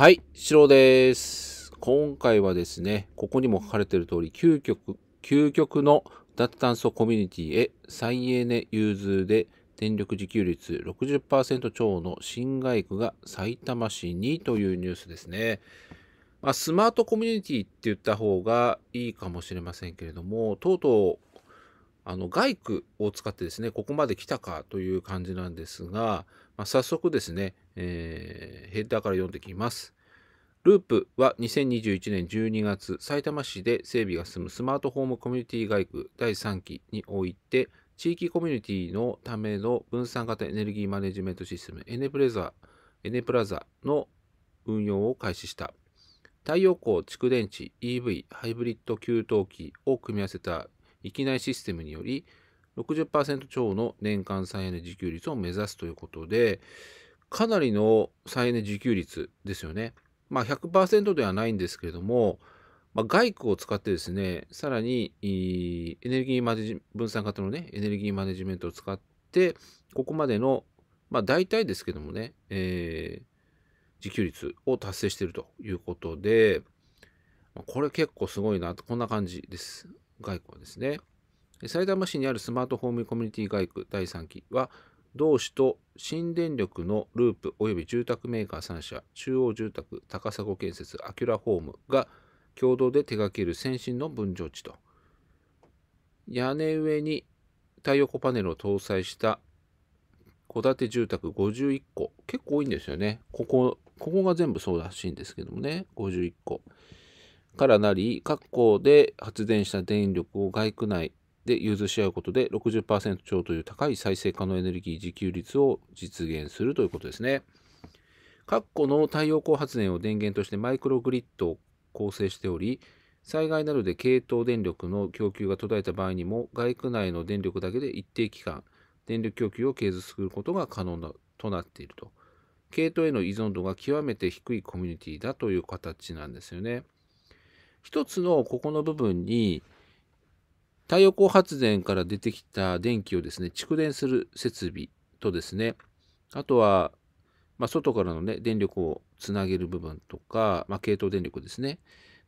はい、シロです。今回はですね、ここにも書かれている通り、究極、究極の脱炭素コミュニティへ再エネ融通で電力自給率60%超の新外区が埼玉市にというニュースですね。まあ、スマートコミュニティって言った方がいいかもしれませんけれども、とうとうあの外区を使ってですね、ここまで来たかという感じなんですが、まあ、早速ですね、えー、ヘッダーから読んできます。ループは2021年12月、さいたま市で整備が進むスマートホームコミュニティ外区第3期において、地域コミュニティのための分散型エネルギーマネジメントシステムエネプレザエネプラザの運用を開始した。太陽光、蓄電池、EV、ハイブリッド給湯器を組み合わせた域内システムにより60%超の年間再エネ自給率を目指すということで、かなりの再エネ自給率ですよね。まあ100%ではないんですけれども、まあ、外区を使ってですね、さらにエネルギーマネジ分散型のね、エネルギーマネジメントを使って、ここまでの、まあ大体ですけどもね、えー、自給率を達成しているということで、これ結構すごいなと、こんな感じです。外区はですね。埼玉市にあるスマートホームコミュニティ外区第3期は、同市と新電力のループ及び住宅メーカー3社、中央住宅、高砂建設、アキュラホームが共同で手掛ける先進の分譲地と、屋根上に太陽光パネルを搭載した戸建て住宅51個、結構多いんですよね。ここ、ここが全部そうらしいんですけどもね、51個。からなり、各校で発電した電力を外区内で融通し合うことで60%超という高い再生可能エネルギー自給率を実現するということですね。括弧の太陽光発電を電源としてマイクログリッドを構成しており災害などで系統電力の供給が途絶えた場合にも外区内の電力だけで一定期間電力供給を継続することが可能なとなっていると系統への依存度が極めて低いコミュニティだという形なんですよね。一つのここの部分に太陽光発電から出てきた電気をですね、蓄電する設備とですね、あとは、まあ、外からのね、電力をつなげる部分とか、まあ、系統電力ですね。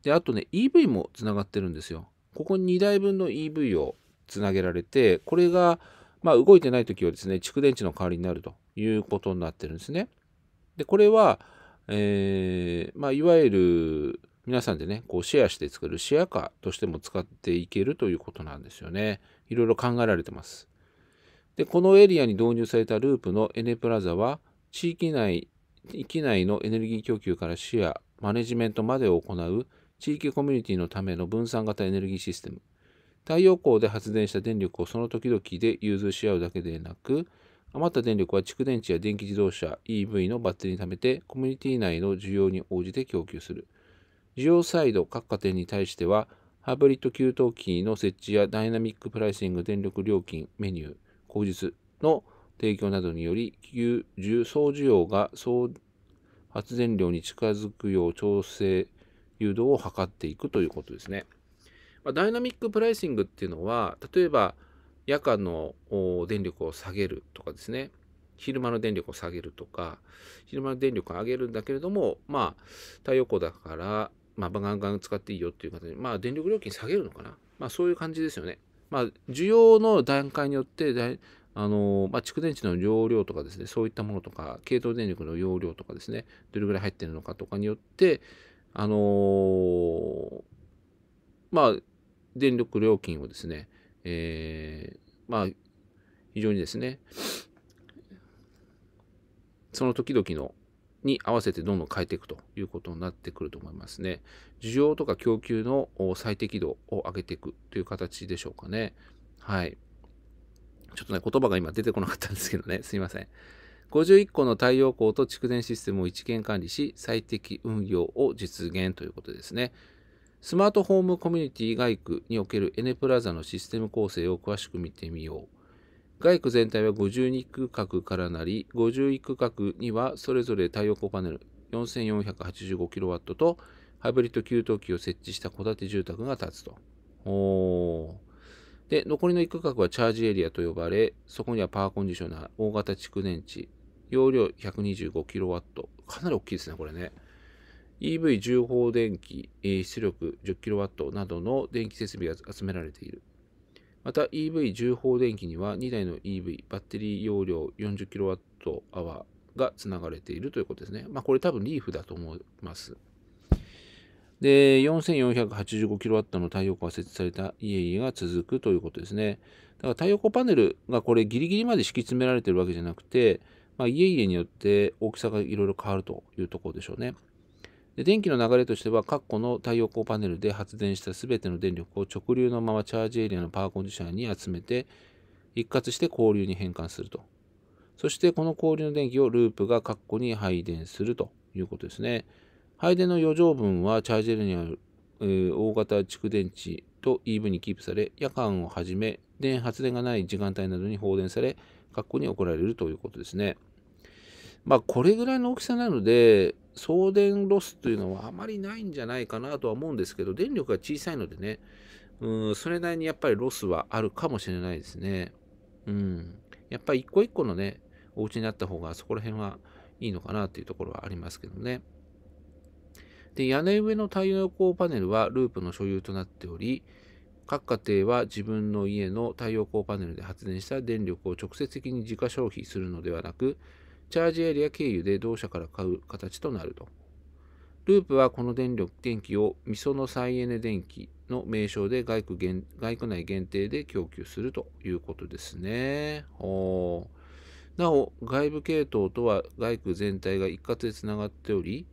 で、あとね、EV もつながってるんですよ。ここに2台分の EV をつなげられて、これが、まあ、動いてない時はですね、蓄電池の代わりになるということになってるんですね。で、これは、えー、まあ、いわゆる、皆さんでね、こうシェアして作るシェアカーとしても使っていけるということなんですよね。いろいろ考えられてます。で、このエリアに導入されたループのエネプラザは、地域内、域内のエネルギー供給からシェア、マネジメントまでを行う地域コミュニティのための分散型エネルギーシステム。太陽光で発電した電力をその時々で融通し合うだけでなく、余った電力は蓄電池や電気自動車、EV のバッテリーに貯めて、コミュニティ内の需要に応じて供給する。需要サイド各家庭に対しては、ハブリッド給湯器の設置やダイナミックプライシング電力料金メニュー、口実の提供などにより、総需要が総発電量に近づくよう調整、誘導を図っていくということですね。まダイナミックプライシングっていうのは、例えば夜間の電力を下げるとかですね、昼間の電力を下げるとか、昼間の電力を上げるんだけれども、まあ、太陽光だから、まあ、ガンガン使っていいよっていう方に、まあ、電力料金下げるのかな。まあ、そういう感じですよね。まあ、需要の段階によってだい、あのまあ、蓄電池の容量とかですね、そういったものとか、系統電力の容量とかですね、どれぐらい入ってるのかとかによって、あのー、まあ、電力料金をですね、えー、まあ、非常にですね、その時々のに合わせてどんどん変えていくということになってくると思いますね。需要とか供給の最適度を上げていくという形でしょうかね。はい。ちょっとね、言葉が今出てこなかったんですけどね、すいません。51個の太陽光と蓄電システムを一元管理し、最適運用を実現ということですね。スマートホームコミュニティ外区におけるエネプラザのシステム構成を詳しく見てみよう。外区全体は52区画からなり、51区画にはそれぞれ太陽光パネル 4485kW とハイブリッド給湯器を設置した戸建て住宅が建つと。おーで、残りの1区画はチャージエリアと呼ばれ、そこにはパワーコンディショナー、大型蓄電池、容量 125kW。かなり大きいですね、これね。EV 重放電機、出力 10kW などの電気設備が集められている。また EV 重放電機には2台の EV、バッテリー容量 40kWh がつながれているということですね。まあこれ多分リーフだと思います。で、4485kW の太陽光が設置された家々が続くということですね。だから太陽光パネルがこれギリギリまで敷き詰められてるわけじゃなくて、まあ、家々によって大きさがいろいろ変わるというところでしょうね。で電気の流れとしては、括弧の太陽光パネルで発電した全ての電力を直流のままチャージエリアのパワーコンディショナーに集めて、一括して交流に変換すると。そしてこの交流の電気をループが括弧に配電するということですね。配電の余剰分はチャージエリアにある、大型蓄電池と EV にキープされ、夜間をはじめ、電発電がない時間帯などに放電され、括弧に送られるということですね。まあ、これぐらいの大きさなので、送電ロスというのはあまりないんじゃないかなとは思うんですけど、電力が小さいのでね、うん、それなりにやっぱりロスはあるかもしれないですね。うん。やっぱり一個一個のね、お家になった方がそこら辺はいいのかなというところはありますけどね。で、屋根上の太陽光パネルはループの所有となっており、各家庭は自分の家の太陽光パネルで発電した電力を直接的に自家消費するのではなく、チャージエリア経由で同社から買う形となると。ループはこの電力電気をみその再エネ電気の名称で外区限外区内限定で供給するということですね。おなお、外部系統とは外区全体が一括でつながっており、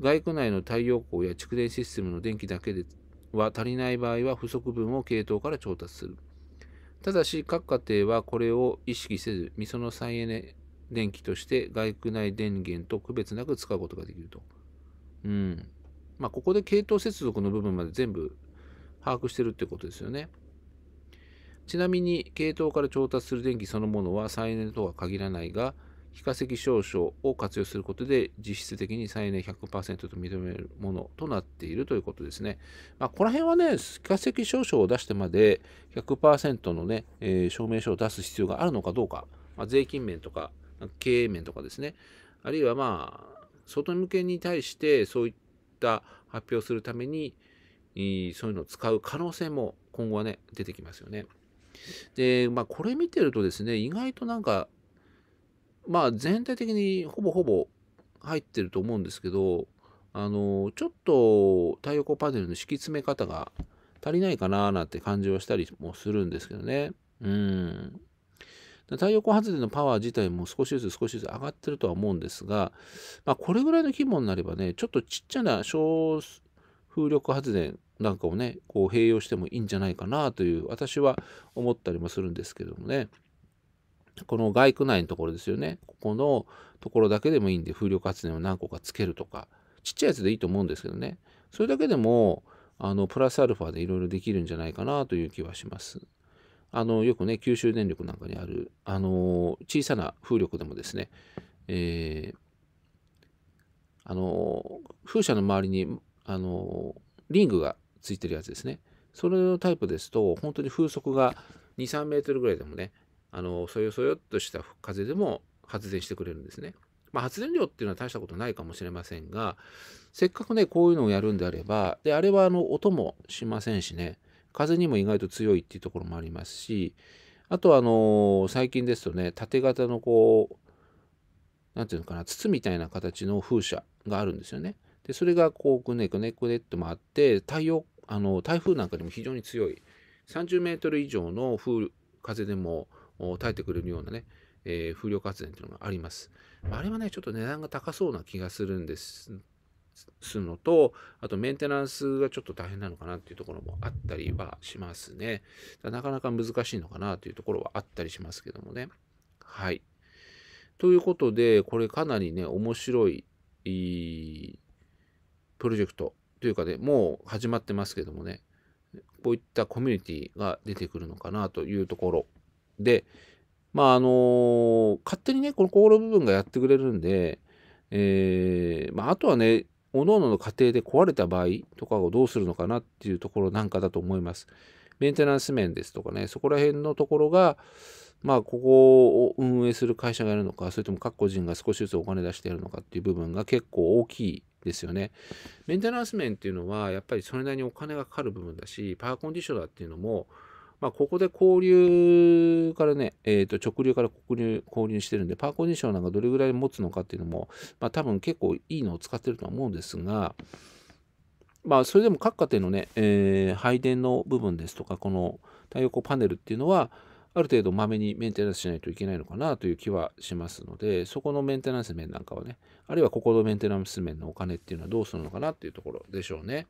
外区内の太陽光や蓄電システムの電気だけでは足りない場合は不足分を系統から調達する。ただし、各家庭はこれを意識せず、みその再エネ電気として外区内電源と区別なく使うことができると。うん。まあ、ここで系統接続の部分まで全部把握してるってことですよね。ちなみに、系統から調達する電気そのものは再エネとは限らないが、非化石証書を活用することで実質的に再エネ100%と認めるものとなっているということですね。まあ、この辺はね、非化石証書を出してまで100%のね、えー、証明書を出す必要があるのかどうか、まあ、税金面とか、経営面とかですねあるいはまあ外向けに対してそういった発表するためにそういうのを使う可能性も今後はね出てきますよね。でまあこれ見てるとですね意外となんかまあ全体的にほぼほぼ入ってると思うんですけどあのちょっと太陽光パネルの敷き詰め方が足りないかななんて感じはしたりもするんですけどね。うん太陽光発電のパワー自体も少しずつ少しずつ上がってるとは思うんですが、まあ、これぐらいの規模になればね、ちょっとちっちゃな小風力発電なんかをね、こう併用してもいいんじゃないかなという、私は思ったりもするんですけどもね。この外区内のところですよね。ここのところだけでもいいんで、風力発電を何個かつけるとか、ちっちゃいやつでいいと思うんですけどね。それだけでも、あの、プラスアルファでいろいろできるんじゃないかなという気はします。あのよくね九州電力なんかにあるあの小さな風力でもですね、えー、あの風車の周りにあのリングがついてるやつですねそれのタイプですと本当に風速が23メートルぐらいでもねあのそよそよっとした風でも発電してくれるんですね。まあ、発電量っていうのは大したことないかもしれませんがせっかくねこういうのをやるんであればであれはあの音もしませんしね風にも意外と強いっていうところもありますしあとあの最近ですとね縦型のこう何て言うのかな筒みたいな形の風車があるんですよね。でそれがこうくねくねくねって回って太陽あの台風なんかにも非常に強い30メートル以上の風風でも耐えてくれるようなね、えー、風力発電というのがあります。あれはねちょっと値段が高そうな気がするんですすのと、あとメンテナンスがちょっと大変なのかなっていうところもあったりはしますね。なかなか難しいのかなというところはあったりしますけどもね。はい。ということで、これかなりね、面白い、プロジェクトというかね、もう始まってますけどもね、こういったコミュニティが出てくるのかなというところで、まああのー、勝手にね、この心部分がやってくれるんで、えー、まああとはね、各々の家庭で壊れた場合とかをどうするのかなっていうところなんかだと思います。メンテナンス面ですとかね、そこら辺のところが、まあ、ここを運営する会社がやるのか、それとも各個人が少しずつお金出してやるのかっていう部分が結構大きいですよね。メンテナンス面っていうのは、やっぱりそれなりにお金がかかる部分だし、パワーコンディショナーっていうのも、まあ、ここで交流からね、えー、と直流から交流交流してるんで、パーコンディションなんかどれぐらい持つのかっていうのも、まあ、多分結構いいのを使ってるとは思うんですが、まあ、それでも各家庭のね、えー、配電の部分ですとか、この太陽光パネルっていうのは、ある程度まめにメンテナンスしないといけないのかなという気はしますので、そこのメンテナンス面なんかはね、あるいはここのメンテナンス面のお金っていうのはどうするのかなっていうところでしょうね。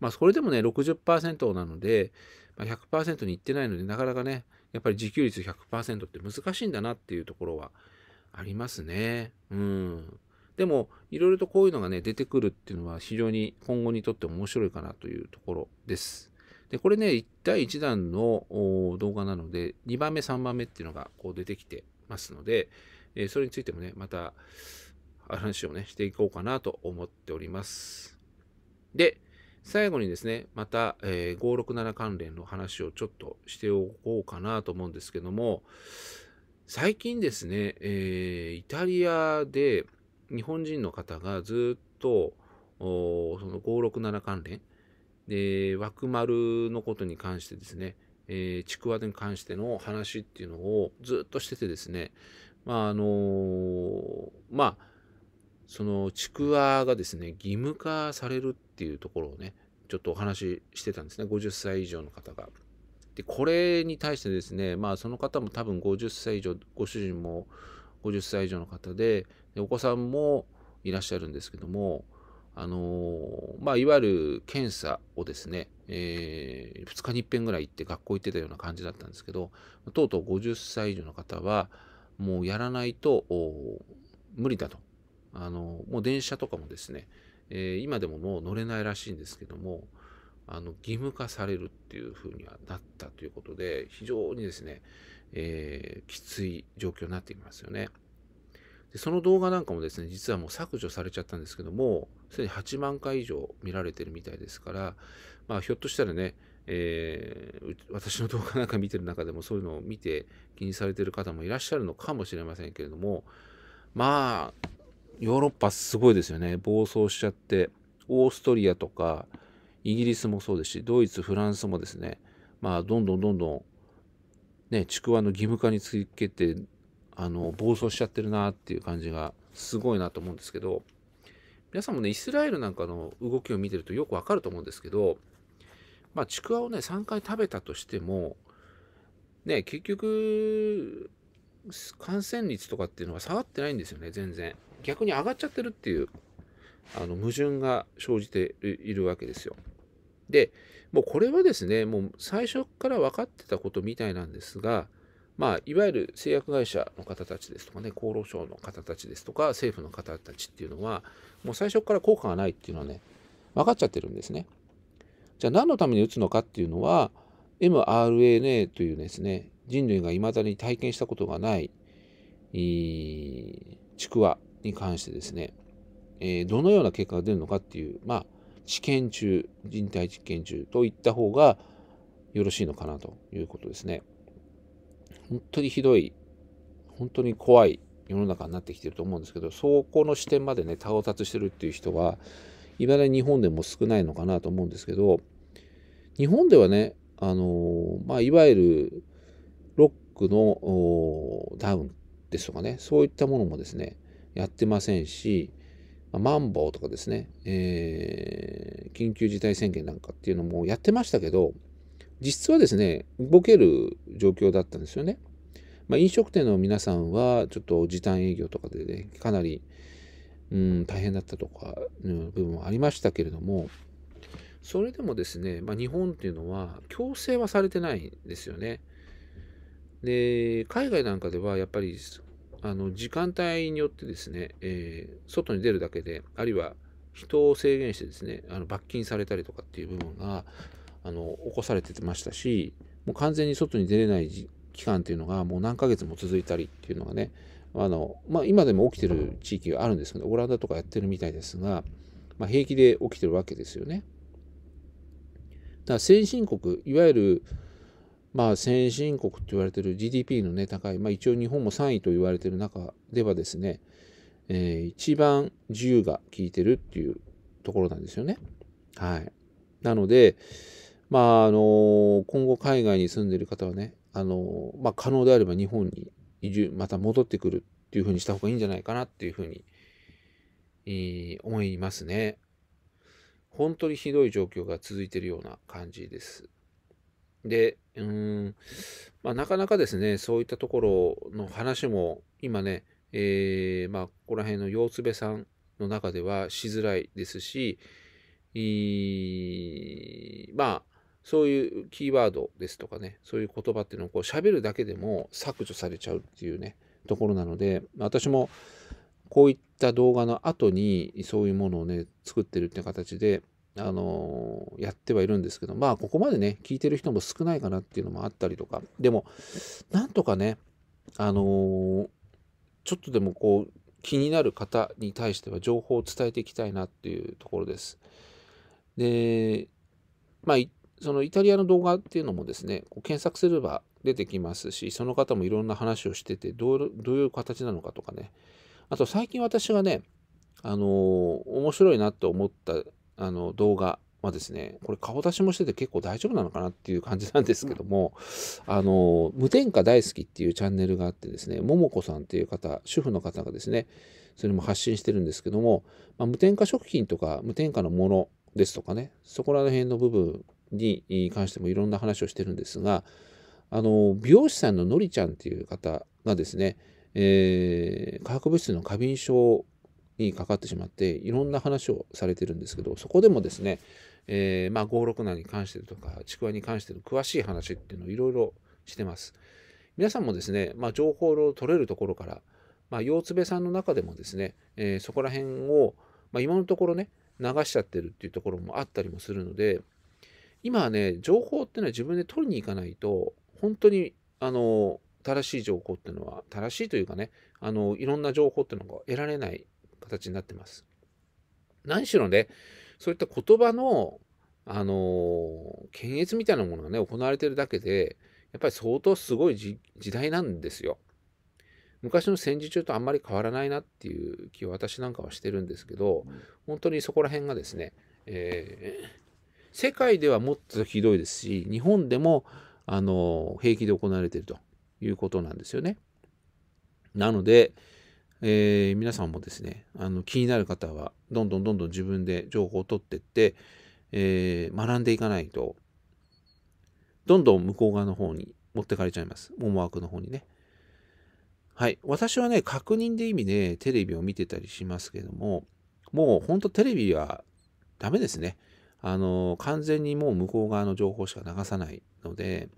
まあ、それでもね、60%なので、まあ、100%にいってないので、なかなかね、やっぱり自給率100%って難しいんだなっていうところはありますね。うん。でも、いろいろとこういうのがね、出てくるっていうのは非常に今後にとって面白いかなというところです。で、これね、対1弾の動画なので、2番目、3番目っていうのがこう出てきてますので、えそれについてもね、また話をね、していこうかなと思っております。で、最後にですね、また、えー、567関連の話をちょっとしておこうかなと思うんですけども、最近ですね、えー、イタリアで日本人の方がずっとその567関連で、枠丸のことに関してですね、えー、ちくわに関しての話っていうのをずっとしててですね、まああのー、まあそのちくわがですね義務化されるっていうところをねちょっとお話ししてたんですね50歳以上の方が。でこれに対してですねまあその方も多分50歳以上ご主人も50歳以上の方ででお子さんもいらっしゃるんですけどもあのー、まあいわゆる検査をですね、えー、2日に1遍ぐらい行って学校行ってたような感じだったんですけどとうとう50歳以上の方はもうやらないと無理だとあの、もう電車とかもですね、えー、今でももう乗れないらしいんですけども、あの、義務化されるっていうふうにはなったということで、非常にですね、えー、きつい状況になっていますよね。でその動画なんかもですね、実はもう削除されちゃったんですけども、すでに8万回以上見られてるみたいですから、まあ、ひょっとしたらね、えー、私の動画なんか見てる中でもそういうのを見て気にされてる方もいらっしゃるのかもしれませんけれども、まあ、ヨーロッパすごいですよね。暴走しちゃって、オーストリアとか、イギリスもそうですし、ドイツ、フランスもですね、まあ、どんどんどんどん、ね、ちくわの義務化につけて、あの、暴走しちゃってるなっていう感じが、すごいなと思うんですけど、皆さんもね、イスラエルなんかの動きを見てるとよくわかると思うんですけど、まあ、ちくわをね、3回食べたとしても、ね、結局、感染率とかっていうのは下がってないんですよね、全然。逆に上がっちゃってるっていうあの矛盾が生じているわけですよ。でもうこれはですねもう最初から分かってたことみたいなんですが、まあ、いわゆる製薬会社の方たちですとかね厚労省の方たちですとか政府の方たちっていうのはもう最初から効果がないっていうのはね分かっちゃってるんですね。じゃあ何のために打つのかっていうのは mRNA というですね人類がいまだに体験したことがないちくわに関してですね、えー、どのような結果が出るのかっていう、まあ、試験中、人体実験中といった方がよろしいのかなということですね。本当にひどい、本当に怖い世の中になってきてると思うんですけど、そこの視点までね、到達してるっていう人は、いまだに日本でも少ないのかなと思うんですけど、日本ではね、あのまあ、いわゆるロックのダウンですとかね、そういったものもですね、やってませんし、まマンボウとかですね、えー、緊急事態宣言なんかっていうのもやってましたけど、実はですね、動ける状況だったんですよね。まあ、飲食店の皆さんは、ちょっと時短営業とかでね、かなり、うん、大変だったとか、の部分もありましたけれども、それでもですね、まあ、日本っていうのは、強制はされてないんですよね。で、海外なんかでは、やっぱりあの時間帯によってですね、えー、外に出るだけで、あるいは人を制限してですね、あの罰金されたりとかっていう部分があの起こされてましたし、もう完全に外に出れない期間っていうのがもう何ヶ月も続いたりっていうのがね、あのまあ、今でも起きてる地域があるんですけど、オランダとかやってるみたいですが、まあ、平気で起きてるわけですよね。だから先進国、いわゆるまあ、先進国と言われている GDP の、ね、高い、まあ、一応日本も3位と言われている中ではですね、えー、一番自由が効いてるっていうところなんですよね。はい、なので、まああの今後海外に住んでいる方はね、あのまあ、可能であれば日本に移住また戻ってくるっていうふうにした方がいいんじゃないかなっていうふうに、えー、思いますね。本当にひどい状況が続いているような感じです。でうん、まあ、なかなかですね、そういったところの話も、今ね、えー、まあ、ここら辺の洋べさんの中ではしづらいですし、いまあ、そういうキーワードですとかね、そういう言葉っていうのをこう喋るだけでも削除されちゃうっていうね、ところなので、私もこういった動画の後にそういうものをね、作ってるって形で、あのやってはいるんですけど、まあ、ここまでね、聞いてる人も少ないかなっていうのもあったりとか、でも、なんとかね、あのー、ちょっとでもこう、気になる方に対しては情報を伝えていきたいなっていうところです。で、まあ、そのイタリアの動画っていうのもですね、こう検索すれば出てきますし、その方もいろんな話をしてて、どうどういう形なのかとかね、あと最近私がね、あのー、面白いなと思ったあの動画はですね、これ顔出しもしてて結構大丈夫なのかなっていう感じなんですけども、あの、無添加大好きっていうチャンネルがあってですね、ももこさんっていう方、主婦の方がですね、それも発信してるんですけども、まあ、無添加食品とか無添加のものですとかね、そこら辺の部分に関してもいろんな話をしてるんですが、あの、美容師さんののりちゃんっていう方がですね、えー、化学物質の過敏症にかかってしまっていろんな話をされてるんですけどそこでもですね、えー、まあ567に関してとかちくわに関しての詳しい話っていうのをいろいろしてます。皆さんもですね、まあ、情報を取れるところから、まあ、腰つべさんの中でもですね、えー、そこら辺を、まあ、今のところね流しちゃってるっていうところもあったりもするので今はね情報っていうのは自分で取りに行かないと本当にあの正しい情報っていうのは正しいというかねあのいろんな情報っていうのが得られない形になってます。何しろね、そういった言葉の、あのー、検閲みたいなものがね、行われてるだけで、やっぱり相当すごい時代なんですよ。昔の戦時中とあんまり変わらないなっていう気を私なんかはしてるんですけど、本当にそこら辺がですね、えー、世界ではもっとひどいですし、日本でも、あのー、平気で行われているということなんですよね。なので、えー、皆さんもですねあの気になる方はどんどんどんどん自分で情報を取ってって、えー、学んでいかないとどんどん向こう側の方に持ってかれちゃいます思惑の方にねはい私はね確認で意味でテレビを見てたりしますけどももうほんとテレビはダメですねあの完全にもう向こう側の情報しか流さないので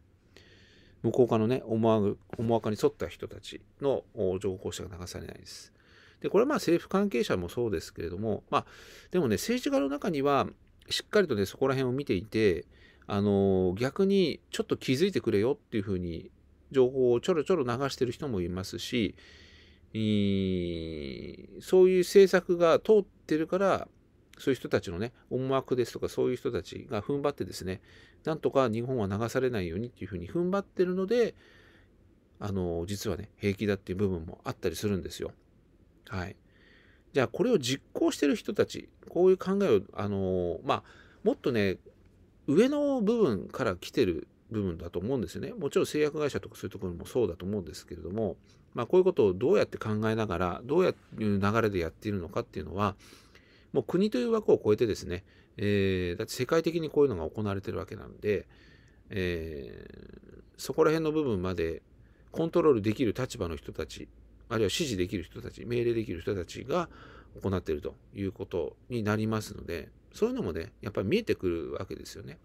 向こう側のね思思惑に沿った人たちの情報しか流されないです。でこれはまあ政府関係者もそうですけれどもまあでもね政治家の中にはしっかりとねそこら辺を見ていてあの逆にちょっと気づいてくれよっていうふうに情報をちょろちょろ流してる人もいますし、そういう政策が通ってるからそういう人たちのね思惑ですとかそういう人たちが踏ん張ってですねなんとか日本は流されないようにっていうふうに踏ん張ってるので、あの、実はね、平気だっていう部分もあったりするんですよ。はい。じゃあ、これを実行してる人たち、こういう考えを、あの、まあ、もっとね、上の部分から来てる部分だと思うんですよね。もちろん製薬会社とかそういうところもそうだと思うんですけれども、まあ、こういうことをどうやって考えながら、どういう流れでやっているのかっていうのは、もう国という枠を超えてですね、えー、だって世界的にこういうのが行われてるわけなんで、えー、そこら辺の部分までコントロールできる立場の人たち、あるいは指示できる人たち、命令できる人たちが行っているということになりますので、そういうのもね、やっぱり見えてくるわけですよね。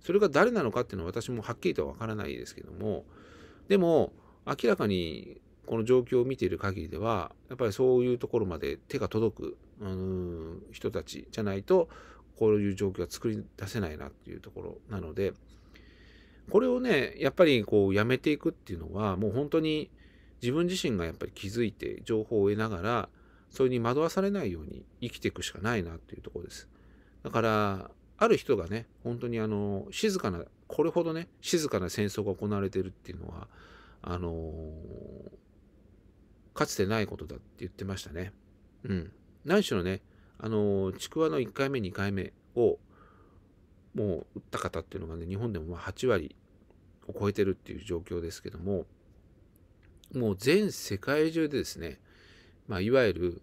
それが誰なのかっていうのは私もはっきりとはわからないですけども、でも明らかにこの状況を見ている限りでは、やっぱりそういうところまで手が届く、うん、人たちじゃないとこういう状況は作り出せないなっていうところなので、これをね、やっぱりこうやめていくっていうのは、もう本当に自分自身がやっぱり気づいて情報を得ながら、それに惑わされないように生きていくしかないなっていうところです。だから、ある人がね、本当にあの、静かな、これほどね、静かな戦争が行われてるっていうのは、あのー、かつてないことだって言ってましたね。うん。何しろね、あのちくわの1回目2回目をもう打った方っていうのがね日本でもま8割を超えてるっていう状況ですけどももう全世界中でですね、まあ、いわゆる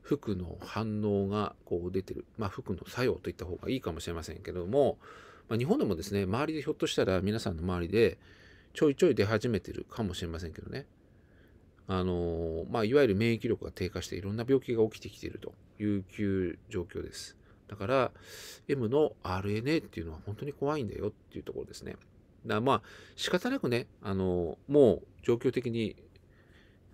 服の反応がこう出てる、まあ、服の作用といった方がいいかもしれませんけども、まあ、日本でもですね周りでひょっとしたら皆さんの周りでちょいちょい出始めてるかもしれませんけどねあのまあ、いわゆる免疫力が低下していろんな病気が起きてきていると有給状況です。だから M の RNA っていうのは本当に怖いんだよっていうところですね。だまあ仕方なくね、あのもう状況的に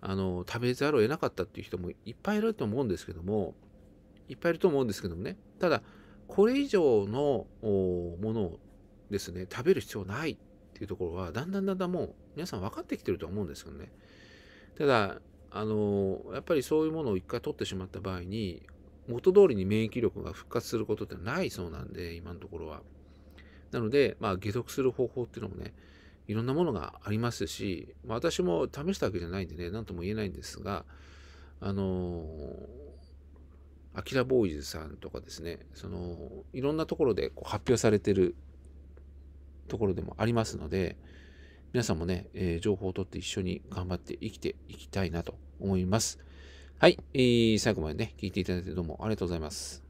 あの食べざるを得なかったっていう人もいっぱいいると思うんですけども、いっぱいいると思うんですけどもね、ただこれ以上のものをですね、食べる必要ないっていうところは、だんだんだんだんもう皆さん分かってきてると思うんですけどね。ただ、あのやっぱりそういうものを一回取ってしまった場合に元通りに免疫力が復活することってないそうなんで、今のところは。なので、まあ、解毒する方法っていうのもね、いろんなものがありますし、まあ、私も試したわけじゃないんでね、何とも言えないんですが、あのアキラボーイズさんとかですね、その、いろんなところでこう発表されてるところでもありますので、皆さんもね、えー、情報を取って一緒に頑張って生きていきたいなと思います。はい、えー、最後までね、聞いていただいてどうもありがとうございます。